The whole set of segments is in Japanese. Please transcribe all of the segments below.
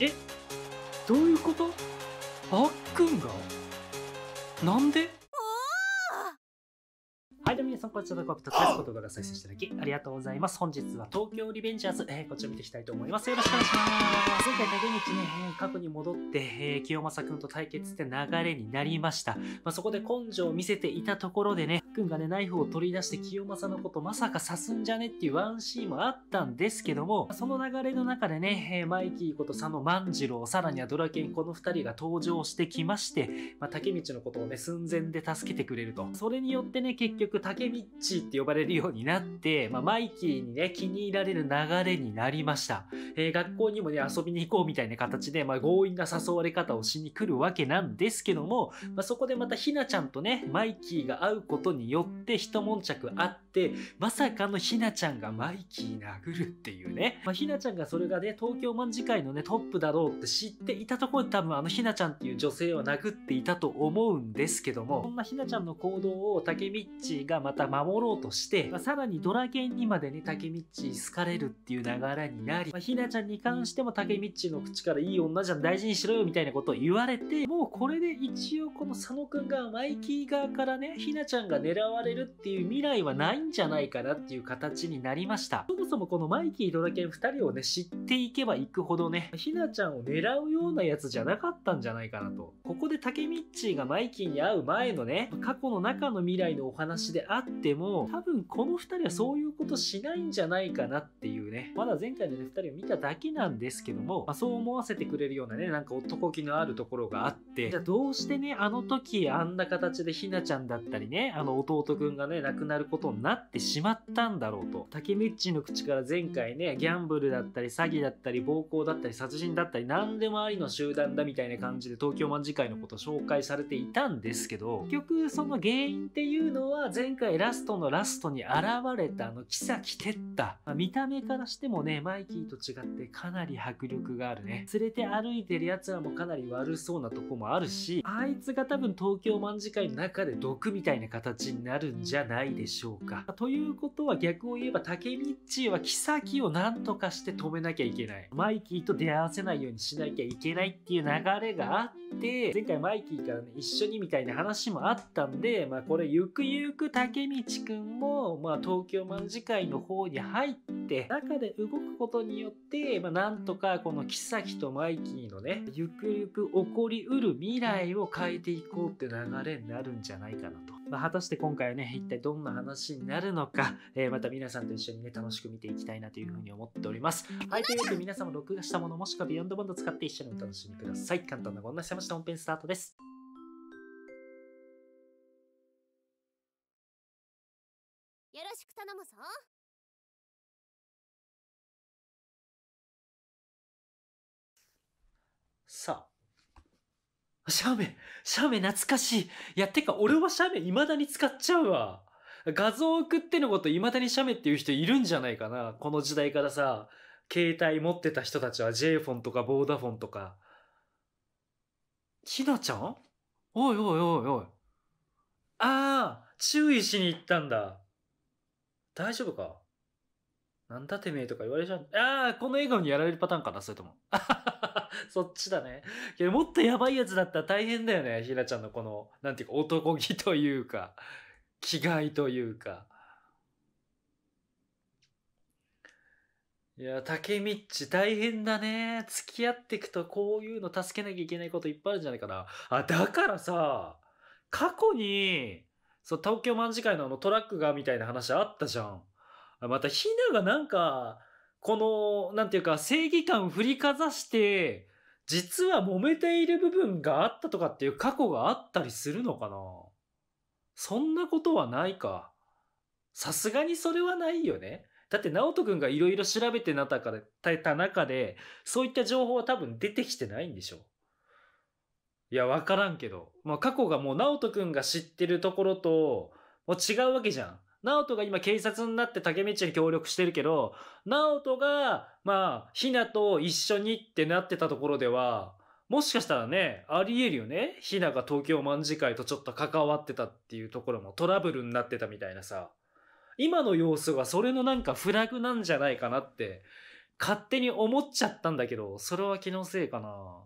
えどういうことあっくんがなんでさん、こちらのコピと返す言葉が再生していただき、ありがとうございます。本日は東京リベンジャーズ、えー、こちら見ていきたいと思います。よろしくお願いします。前回、竹道ね、えー、過去に戻って、えー、清正くんと対決って流れになりました。まあ、そこで根性を見せていたところでね、くんがね、ナイフを取り出して清正のことまさか刺すんじゃねっていうワンシーンもあったんですけども、その流れの中でね、えー、マイキーこと佐野万次郎、さらにはドラケンこの二人が登場してきまして、まあ、竹道のことをね、寸前で助けてくれると。それによってね、結局竹ミッチーって呼ばれるようになって、まあ、マイキーにね、気に入られる流れになりました。えー、学校にもね、遊びに行こうみたいな形で、まあ、強引な誘われ方をしに来るわけなんですけども、まあ、そこでまたひなちゃんとね、マイキーが会うことによって一悶着あって、まさかのひなちゃんがマイキー殴るっていうね、まあ、ひなちゃんがそれがね、東京卍会のね、トップだろうって知っていたところで多分あのひなちゃんっていう女性を殴っていたと思うんですけども、そんなひなちゃんの行動をミッチーがまたた守ろうとして、まあ、さらにドラケンにまでね、タケミッチ好かれるっていう流れになり、まあ、ひなちゃんに関してもタケミッチの口からいい女じゃん大事にしろよみたいなことを言われて、もうこれで一応この佐野くんがマイキー側からね、ひなちゃんが狙われるっていう未来はないんじゃないかなっていう形になりました。そもそもこのマイキー、ドラケン二人をね、知っていけばいくほどね、ひなちゃんを狙うようなやつじゃなかったんじゃないかなと。ここでタケミッチがマイキーに会う前のね、過去の中の未来のお話であっっても、多分この2人はそういうことしないんじゃないかなっていうね、まだ前回のね、2人を見ただけなんですけども、まあ、そう思わせてくれるようなね、なんか男気のあるところがあって、じゃあどうしてね、あの時あんな形でひなちゃんだったりね、あの弟くんがね、亡くなることになってしまったんだろうと。タケミッチの口から前回ね、ギャンブルだったり、詐欺だったり、暴行だったり、殺人だったり、何でもありの集団だみたいな感じで東京卍会のこと紹介されていたんですけど、結局その原因っていうのは前回ラストのラストに現れたあの妃哲太、ま見た目からしてもねマイキーと違ってかなり迫力があるね連れて歩いてるやつらもかなり悪そうなとこもあるしあいつが多分東京卍会の中で毒みたいな形になるんじゃないでしょうかということは逆を言えば竹道は妃を何とかして止めなきゃいけないマイキーと出会わせないようにしなきゃいけないっていう流れがあって前回マイキーからね一緒にみたいな話もあったんでまあこれゆくゆく竹道くんも、まあ、東京卍会の方に入って中で動くことによって、まあ、なんとかこの妃とマイキーのねゆくゆく起こりうる未来を変えていこうって流れになるんじゃないかなと、まあ、果たして今回はね一体どんな話になるのか、えー、また皆さんと一緒にね楽しく見ていきたいなというふうに思っておりますはいというわけで皆さんも録画したものもしくはビヨンドボンド使って一緒にお楽しみください簡単なご案内しました本編スタートですかさあ。シャーメン、シャーメン懐かしい。いや、てか俺はシャーメン未だに使っちゃうわ。画像送ってのこと未だにシャメっていう人いるんじゃないかな。この時代からさ、携帯持ってた人たちは J フォンとかボーダフォンとか。ひなちゃんおいおいおいおい。ああ、注意しに行ったんだ。大丈夫かなんだてめえとか言われちゃう。ああ、この笑顔にやられるパターンかな、それとも。そっちだね。けどもっとやばいやつだったら大変だよね、ひなちゃんのこの、なんていうか、男気というか、気概というか。いや、竹みっち大変だね。付き合っていくとこういうの助けなきゃいけないこといっぱいあるんじゃないかな。あ、だからさ、過去に、そう、東京卍会のあのトラックがみたいな話あったじゃん。また、ひながなんか、この、なんていうか、正義感振りかざして、実は揉めている部分があったとかっていう過去があったりするのかなそんなことはないか。さすがにそれはないよね。だって直人くんがいろいろ調べてなったから、た中で、そういった情報は多分出てきてないんでしょいや、わからんけど。まあ、過去がもう、直人くんが知ってるところと、もう違うわけじゃん。直人が今警察になって竹道に協力してるけど、直人が、まあ、ヒナと一緒にってなってたところでは、もしかしたらね、あり得るよね。ヒナが東京卍会とちょっと関わってたっていうところもトラブルになってたみたいなさ。今の様子はそれのなんかフラグなんじゃないかなって、勝手に思っちゃったんだけど、それは気のせいかな。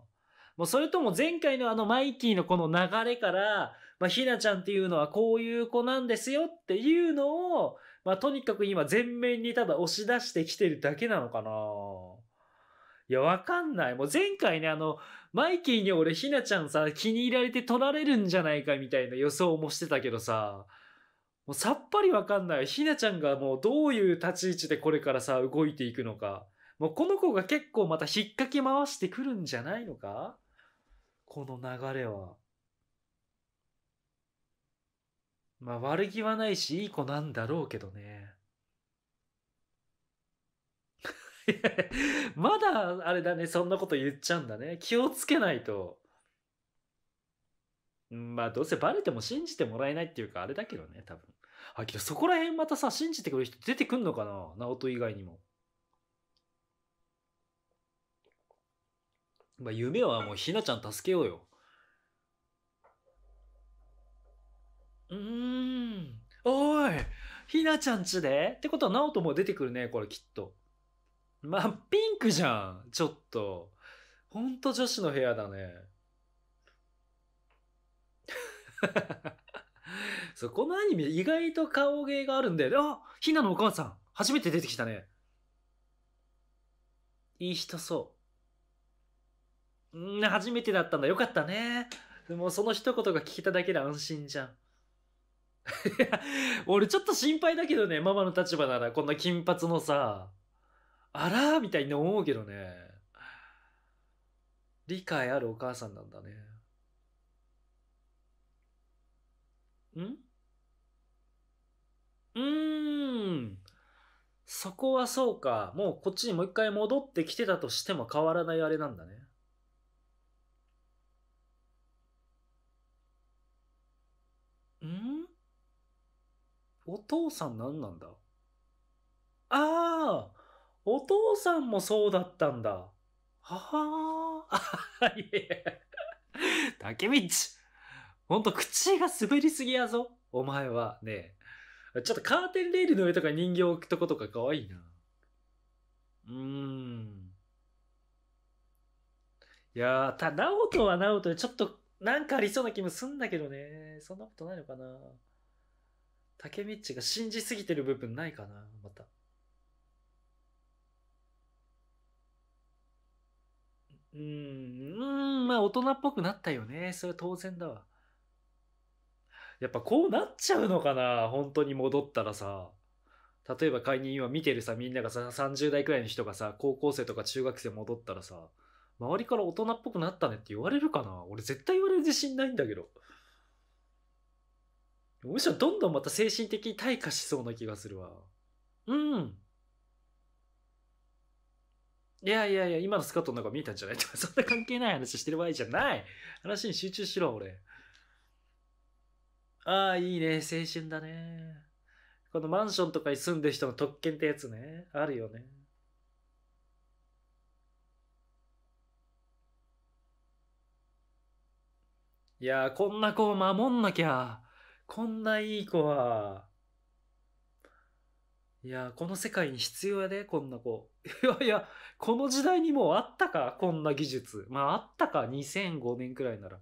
もうそれとも前回のあのマイキーのこの流れから、まあ、ひなちゃんっていうのはこういう子なんですよっていうのを、まあ、とにかく今前面にただ押し出してきてるだけなのかないや、わかんない。もう前回ね、あの、マイキーに俺ひなちゃんさ、気に入られて取られるんじゃないかみたいな予想もしてたけどさ、もうさっぱりわかんない。ひなちゃんがもうどういう立ち位置でこれからさ、動いていくのか。もうこの子が結構また引っ掛け回してくるんじゃないのかこの流れは。まあ悪気はないし、いい子なんだろうけどね。まだあれだね、そんなこと言っちゃうんだね。気をつけないと。まあどうせバレても信じてもらえないっていうかあれだけどね、多分。あ、けどそこら辺またさ、信じてくる人出てくんのかなナオト以外にも。まあ、夢はもうひなちゃん助けようよ。うーん。おいひなちゃんちでってことは、直人も出てくるね、これきっと。まあ、ピンクじゃん。ちょっと。ほんと女子の部屋だね。そう、このアニメ意外と顔芸があるんだよ。あひなのお母さん初めて出てきたね。いい人そう。うん、初めてだったんだ。よかったね。もうその一言が聞けただけで安心じゃん。俺ちょっと心配だけどね、ママの立場ならこんな金髪のさ、あらーみたいに思うけどね。理解あるお母さんなんだね。んうーん。そこはそうか。もうこっちにもう一回戻ってきてたとしても変わらないあれなんだね。お父さん何なんだああお父さんもそうだったんだ。はあ、いやいや。竹道ほんと口が滑りすぎやぞ。お前はねちょっとカーテンレールの上とか人形置くとことか可愛いな。うーん。いやー、た、ナオトはナオトでちょっとなんかありそうな気もすんだけどね。そんなことないのかな。タケミッチが信じすぎてる部分ないかなまた。うん、ん、まあ大人っぽくなったよね。それ当然だわ。やっぱこうなっちゃうのかな本当に戻ったらさ。例えば会員今見てるさ、みんながさ、30代くらいの人がさ、高校生とか中学生戻ったらさ、周りから大人っぽくなったねって言われるかな俺絶対言われる自信ないんだけど。むしろどんどんまた精神的に退化しそうな気がするわ。うん。いやいやいや、今のスカートの中見えたんじゃないとか、そんな関係ない話してる場合じゃない。話に集中しろ、俺。ああ、いいね。青春だね。このマンションとかに住んでる人の特権ってやつね。あるよね。いやこんな子を守んなきゃ。こんないい子は。いや、この世界に必要やで、こんな子。いやいや、この時代にもうあったか、こんな技術。まあ、あったか、2005年くらいなら。う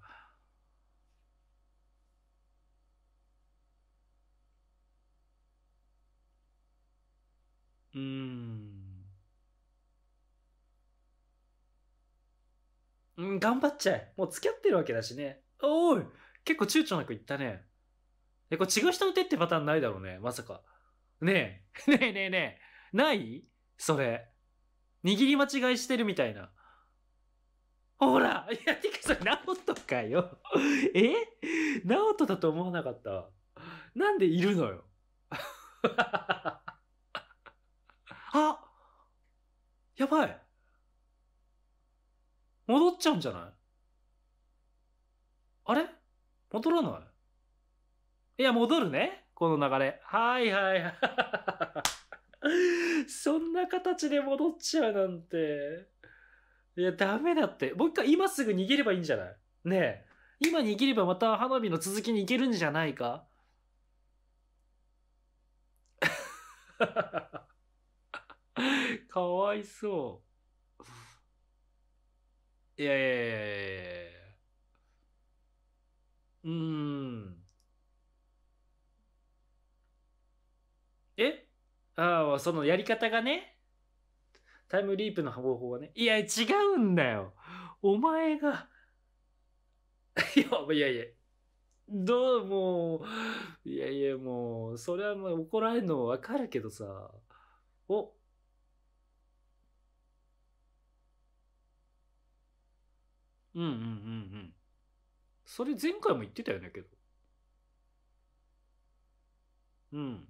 ーん。うん、頑張っちゃえ。もう付き合ってるわけだしね。おい結構躊躇なく言ったね。え、これ、違う人の手ってパターンないだろうね。まさか。ねえ。ねえねえねえ。ないそれ。握り間違いしてるみたいな。ほらいや、てかそれ、ナオトかよ。えナオトだと思わなかった。なんでいるのよ。あやばい戻っちゃうんじゃないあれ戻らないいや、戻るね。この流れ。はいはい そんな形で戻っちゃうなんて。いや、ダメだって。もう一回今すぐ逃げればいいんじゃないねえ。今逃げればまた花火の続きに行けるんじゃないか かわいそう。いやいやいやいやいや。うーん。ああ、そのやり方がね、タイムリープの方法はね、いや、違うんだよ。お前が、いやいや、どうもう、いやいや、もう、それはもう怒られるのわかるけどさ、お、うんうんうんうん。それ前回も言ってたよねけど。うん。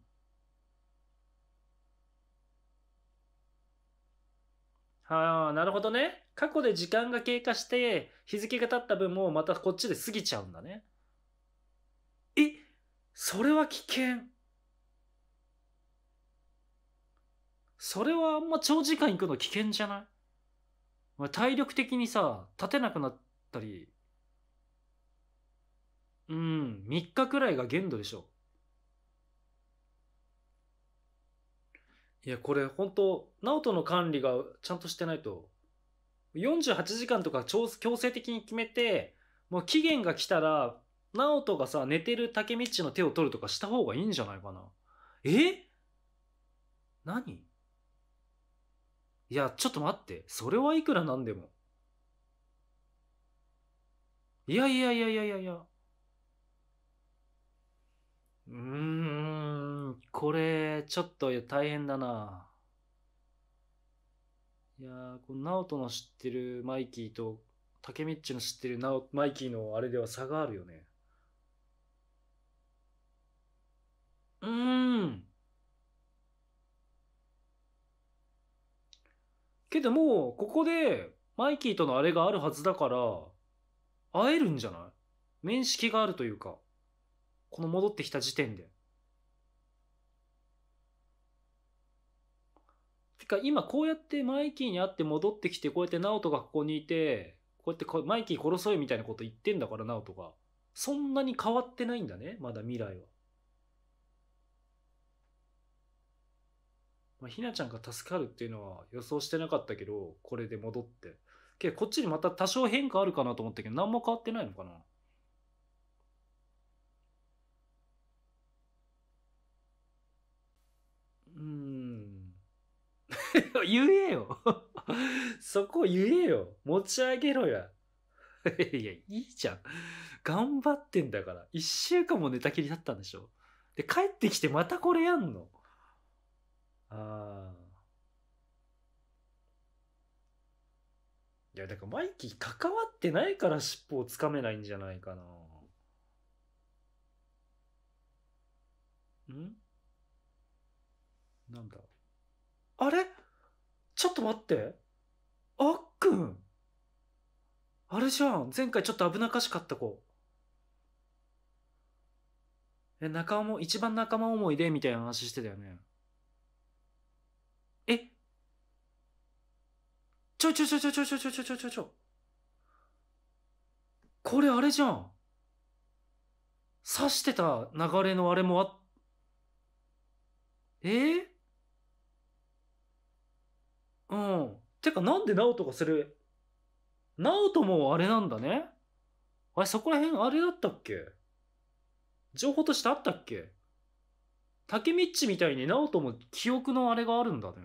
ああ、なるほどね。過去で時間が経過して、日付が経った分もまたこっちで過ぎちゃうんだね。え、それは危険。それはあんま長時間行くの危険じゃない体力的にさ、立てなくなったり、うん、3日くらいが限度でしょ。いや、これ本当、ナオトの管理がちゃんとしてないと、48時間とか強制的に決めて、もう期限が来たら、ナオトがさ、寝てる竹道の手を取るとかした方がいいんじゃないかな。え何いや、ちょっと待って。それはいくらなんでも。いやいやいやいやいやいや。うーん。これ、ちょっと大変だな。いやー、この直人の知ってるマイキーと、タケミッチの知ってるナオマイキーのあれでは差があるよね。うーん。けどもう、ここで、マイキーとのあれがあるはずだから、会えるんじゃない面識があるというか、この戻ってきた時点で。か今こうやってマイキーに会って戻ってきて、こうやってナオトがここにいて、こうやってマイキー殺そうよみたいなこと言ってんだから、ナオトが。そんなに変わってないんだね、まだ未来は。まあ、ひなちゃんが助かるっていうのは予想してなかったけど、これで戻って。けこっちにまた多少変化あるかなと思ったけど、何も変わってないのかな。うん。言えよそこ言えよ持ち上げろやいや、いいじゃん。頑張ってんだから。一週間も寝たきりだったんでしょで、帰ってきてまたこれやんのああ。いや、だからマイキー関わってないから尻尾をつかめないんじゃないかな。んなんだあれちょっと待って。あっくん。あれじゃん。前回ちょっと危なっかしかった子。え、仲間、一番仲間思いでみたいな話してたよね。えちょちょちょちょちょちょちょちょちょちょちょ。これあれじゃん。刺してた流れのあれもあっ、えー、うん。てか、なんで直人がする直人もあれなんだね。あれ、そこら辺あれだったっけ情報としてあったっけタケミッチみたいに直人も記憶のあれがあるんだね。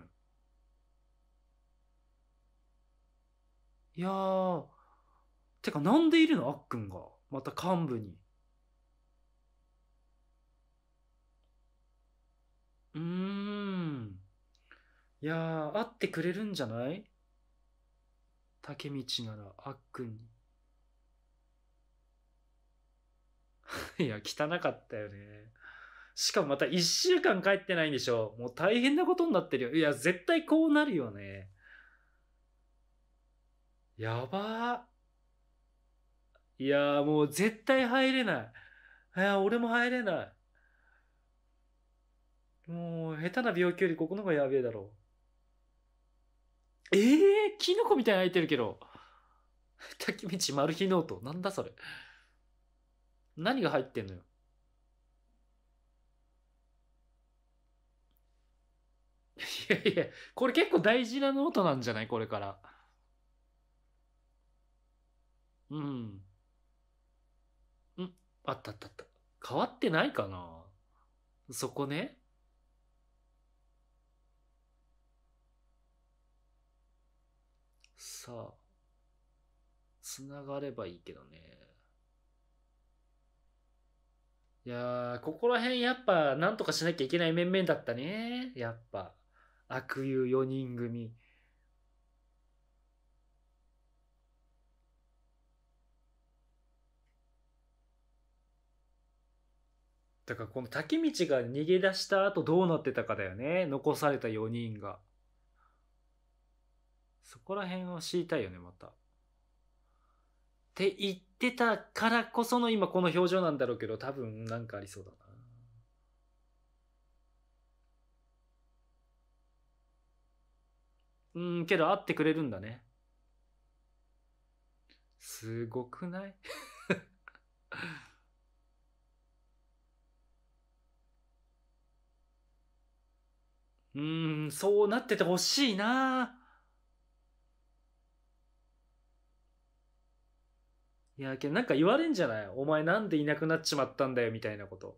いやー、てかなんでいるのあっくんが。また幹部に。うーん。いやー、会ってくれるんじゃない竹道ならあっくんに。いや、汚かったよね。しかもまた1週間帰ってないんでしょ。もう大変なことになってるよ。いや、絶対こうなるよね。やばー。いやー、もう絶対入れない。いや、俺も入れない。もう、下手な病気よりここの方がやべえだろう。えー、キノコみたいに生いてるけど。滝道マル秘ノート。なんだそれ。何が入ってんのよ。いやいや、これ結構大事なノートなんじゃないこれから。うん。んあったあったあった。変わってないかなそこね。さ、繋がればいいけどね。いやー、ここら辺やっぱなんとかしなきゃいけない面々だったね。やっぱ。悪友4人組。だからこの竹道が逃げ出した後どうなってたかだよね。残された4人が。そこら辺を知りたいよね、また。って言ってたからこその今この表情なんだろうけど、多分なんかありそうだな。うん、けど会ってくれるんだね。すごくない うん、そうなっててほしいないや、けどなんか言われんじゃないお前なんでいなくなっちまったんだよ、みたいなこと。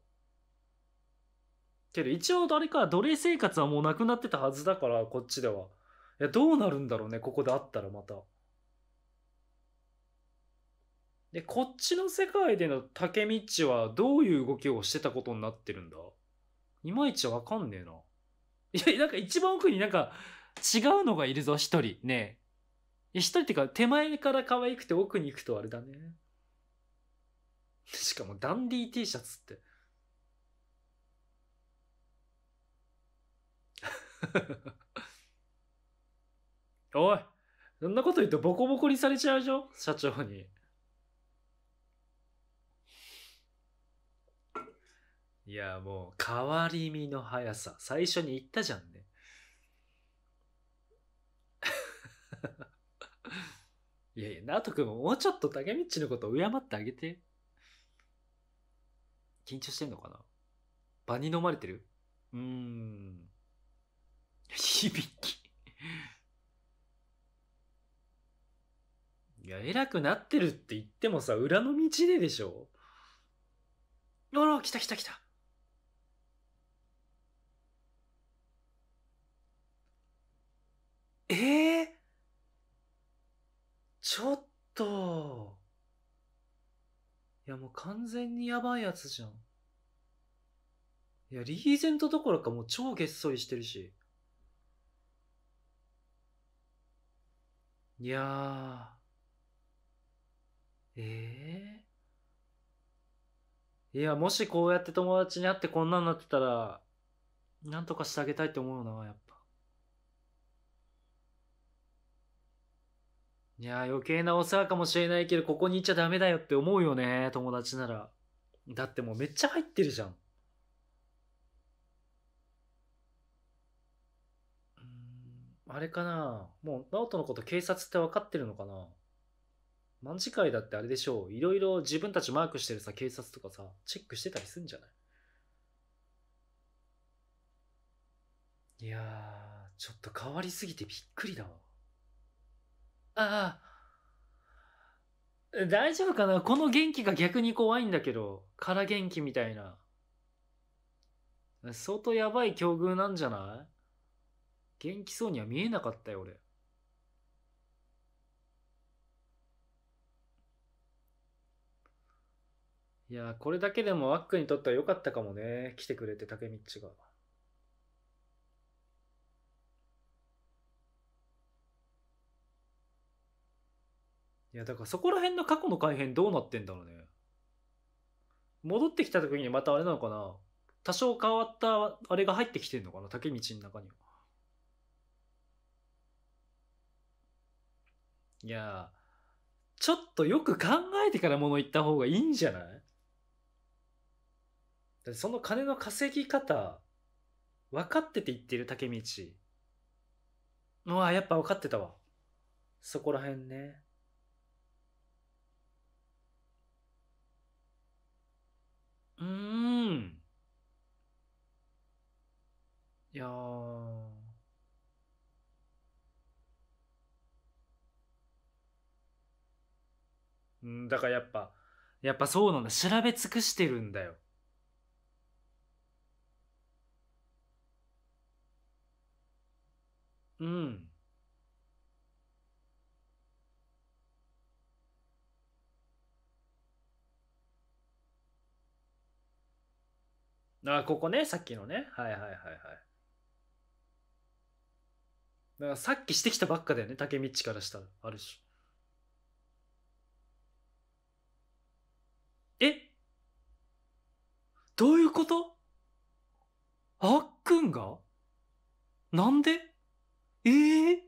けど一応誰か、奴隷生活はもうなくなってたはずだから、こっちでは。いや、どうなるんだろうね、ここで会ったらまた。で、こっちの世界での竹道はどういう動きをしてたことになってるんだいまいちわかんねえな。いや、なんか一番奥になんか違うのがいるぞ、一人。ねえ。一人っていうか手前から可愛くて奥に行くとあれだね しかもダンディー T シャツって おいそんなこと言うとボコボコにされちゃうでしょ社長にいやもう変わり身の速さ最初に言ったじゃんねいやいや、ナト君ももうちょっとタケミッチのことを敬ってあげて。緊張してんのかな場に飲まれてるうーん。響き。いや、偉くなってるって言ってもさ、裏の道ででしょあら、来た来た来た。ええーちょっと。いやもう完全にやばいやつじゃん。いや、リーゼントどころかもう超げっそりしてるし。いやー。ええー、いや、もしこうやって友達に会ってこんなんなってたら、なんとかしてあげたいって思うな、やっぱ。いや、余計なお世話かもしれないけど、ここに行っちゃダメだよって思うよね、友達なら。だってもうめっちゃ入ってるじゃん。あれかなもう、ナオトのこと警察って分かってるのかな何次会だってあれでしょう。いろいろ自分たちマークしてるさ、警察とかさ、チェックしてたりすんじゃないいやー、ちょっと変わりすぎてびっくりだわ。ああ。大丈夫かなこの元気が逆に怖いんだけど。空元気みたいな。相当やばい境遇なんじゃない元気そうには見えなかったよ、俺。いやこれだけでもワックにとっては良かったかもね。来てくれて、タケミッチが。や、だからそこら辺の過去の改変どうなってんだろうね。戻ってきた時にまたあれなのかな多少変わったあれが入ってきてんのかな竹道の中には。いやちょっとよく考えてから物言った方がいいんじゃないだってその金の稼ぎ方、分かってて言ってる竹道。うわ、やっぱ分かってたわ。そこら辺ね。うーん。いやー。うん、だからやっぱ、やっぱそうなんだ。調べ尽くしてるんだよ。うん。あ、ここね、さっきのね。はいはいはいはい。だからさっきしてきたばっかだよね、竹道からしたら。あるし。えどういうことあっくんがなんでええ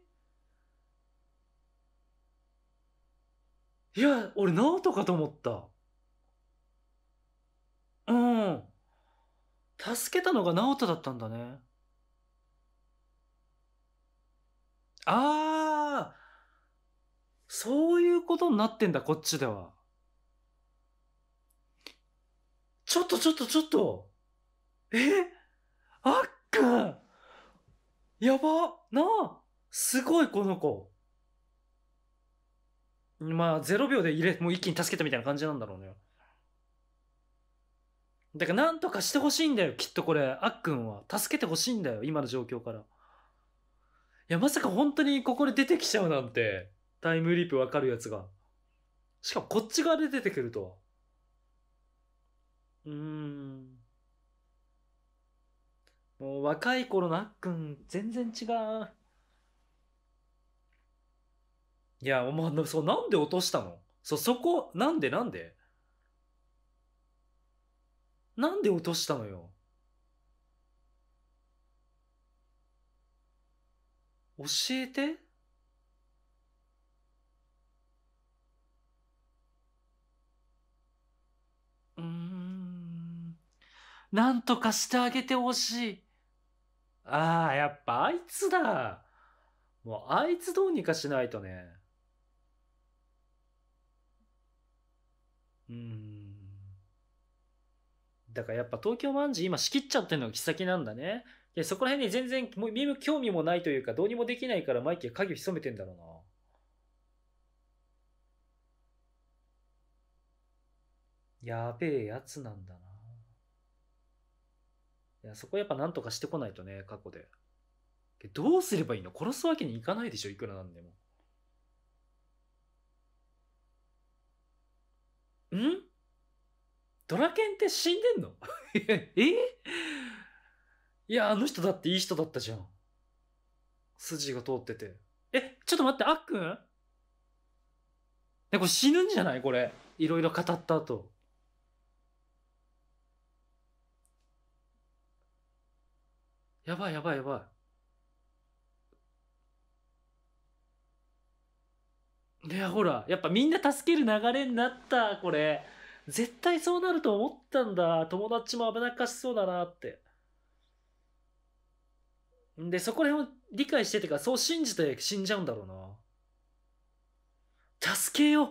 ー、いや、俺、直人かと思った。うん。助けたのが直人だったんだね。ああそういうことになってんだ、こっちでは。ちょっとちょっとちょっとえあっくんやばなあすごいこの子。まあ、0秒で入れ、もう一気に助けたみたいな感じなんだろうね。だからなんとかしてほしいんだよ、きっとこれ。あっくんは。助けてほしいんだよ、今の状況から。いや、まさか本当にここで出てきちゃうなんて、タイムリープわかるやつが。しかもこっち側で出てくるとは。うーん。もう若い頃のあっくん、全然違う。いや、お前、そう、なんで落としたのそう、そこ、なんでなんでなんで落としたのよ教えてうん何とかしてあげてほしいああやっぱあいつだもうあいつどうにかしないとねうんだからやっぱ東京まんじゅう今仕切っちゃってるのが先なんだね。で、そこら辺に全然もう見る興味もないというか、どうにもできないからマイキー鍵を潜めてんだろうな。やべえやつなんだな。いや、そこやっぱなんとかしてこないとね、過去で。どうすればいいの殺すわけにいかないでしょ、いくらなんでも。んドラケンって死んでんの えいや、あの人だっていい人だったじゃん。筋が通ってて。え、ちょっと待って、あっくんね、これ死ぬんじゃないこれ。いろいろ語った後。やばいやばいやばい。いや、ほら、やっぱみんな助ける流れになった、これ。絶対そうなると思ったんだ。友達も危なっかしそうだなって。で、そこら辺を理解しててか、そう信じて死んじゃうんだろうな。助けよう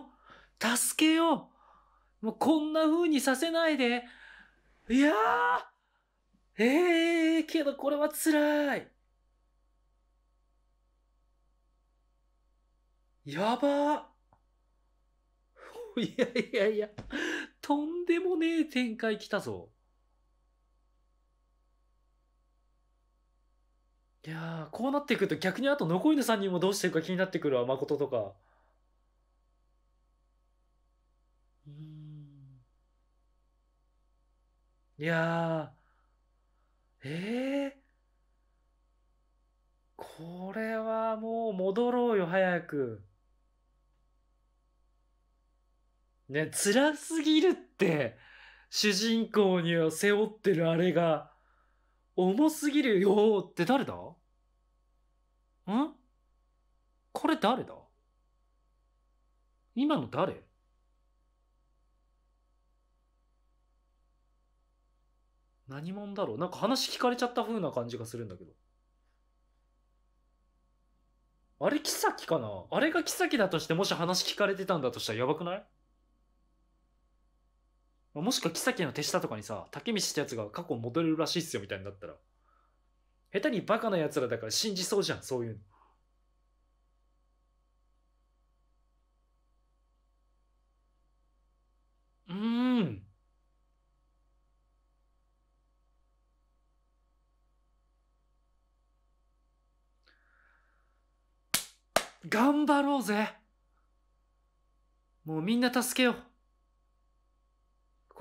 助けようもうこんな風にさせないでいやーええー、けどこれは辛いやば いやいやいや、とんでもねえ展開来たぞ。いやー、こうなってくると逆にあと残りの3人もどうしていくか気になってくるわ、誠とか。うん。いやー、ええー、これはもう戻ろうよ、早く。ね、辛すぎるって、主人公には背負ってるあれが、重すぎるよって誰だんこれ誰だ今の誰何者だろうなんか話聞かれちゃった風な感じがするんだけど。あれ、キサキかなあれがキサキだとして、もし話聞かれてたんだとしたらやばくないもしくは木崎の手下とかにさ、竹道ってやつが過去戻れるらしいっすよみたいになったら、下手にバカなやつらだから信じそうじゃん、そういうの。うーん。頑張ろうぜもうみんな助けよう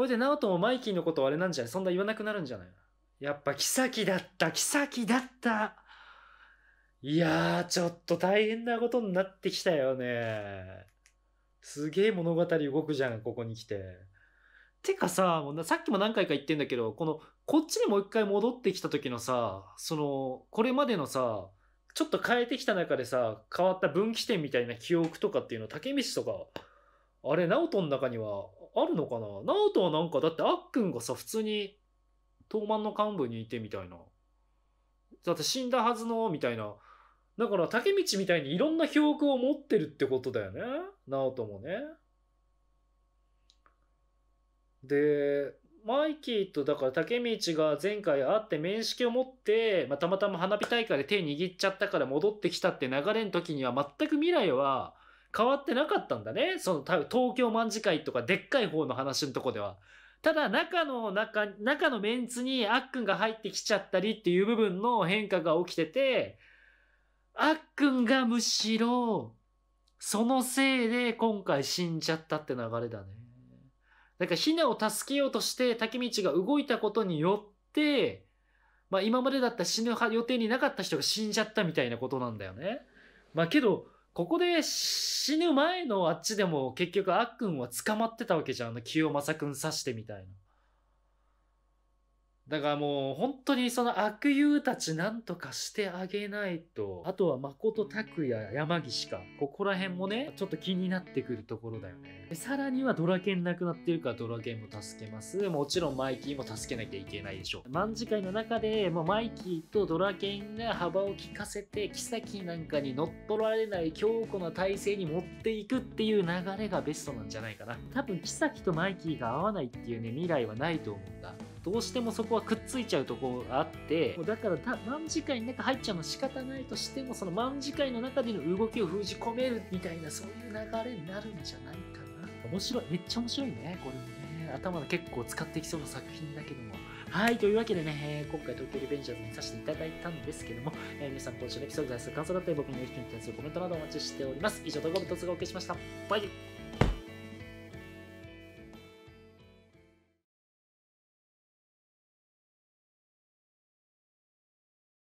これで直人もマイキーのことあれなんじゃないそんな言わなくなるんじゃないやっぱ、キサキだった、キサキだったいやー、ちょっと大変なことになってきたよね。すげえ物語動くじゃん、ここに来て。てかさ、もうさっきも何回か言ってんだけど、この、こっちにもう一回戻ってきた時のさ、その、これまでのさ、ちょっと変えてきた中でさ、変わった分岐点みたいな記憶とかっていうの、竹道とか、あれ、直人の中にはあるのかな直人はなんか、だってあっくんがさ、普通に、東満の幹部にいてみたいな。だって死んだはずの、みたいな。だから、竹道みたいにいろんな記憶を持ってるってことだよね。直人もね。で、マイキーと、だから竹道が前回会って面識を持って、まあ、たまたま花火大会で手握っちゃったから戻ってきたって流れの時には全く未来は、変わってなかったんだね。その多分東京卍会とかでっかい方の話のとこでは。ただ中の中、中のメンツにあっくんが入ってきちゃったりっていう部分の変化が起きてて、あっくんがむしろ、そのせいで今回死んじゃったって流れだね。だからヒナを助けようとして竹道が動いたことによって、まあ今までだった死ぬ予定になかった人が死んじゃったみたいなことなんだよね。まあけど、ここで死ぬ前のあっちでも結局あっくんは捕まってたわけじゃん。あの清正くん刺してみたいな。だからもう本当にその悪友たちなんとかしてあげないと、あとは誠拓也、山岸か、ここら辺もね、ちょっと気になってくるところだよね。でさらにはドラケンなくなってるからドラケンも助けます。もちろんマイキーも助けなきゃいけないでしょう。万会の中で、もうマイキーとドラケンが幅を利かせて、キなんかに乗っ取られない強固な体制に持っていくっていう流れがベストなんじゃないかな。多分、妃とマイキーが合わないっていうね、未来はないと思うんだ。どうしてもそこはくっついちゃうところがあってだから万字会の中入っちゃうの仕方ないとしてもその万字会の中での動きを封じ込めるみたいなそういう流れになるんじゃないかな面白いめっちゃ面白いねこれもね頭で結構使ってきそうな作品だけどもはい、というわけでね、えー、今回東京リベンジャーズ見させていただいたんですけども、えー、皆さん今週のエピソードです。感想だったり僕のエピソードに対するコメントなどお待ちしております。以上、動画突ごお受けしました。バイ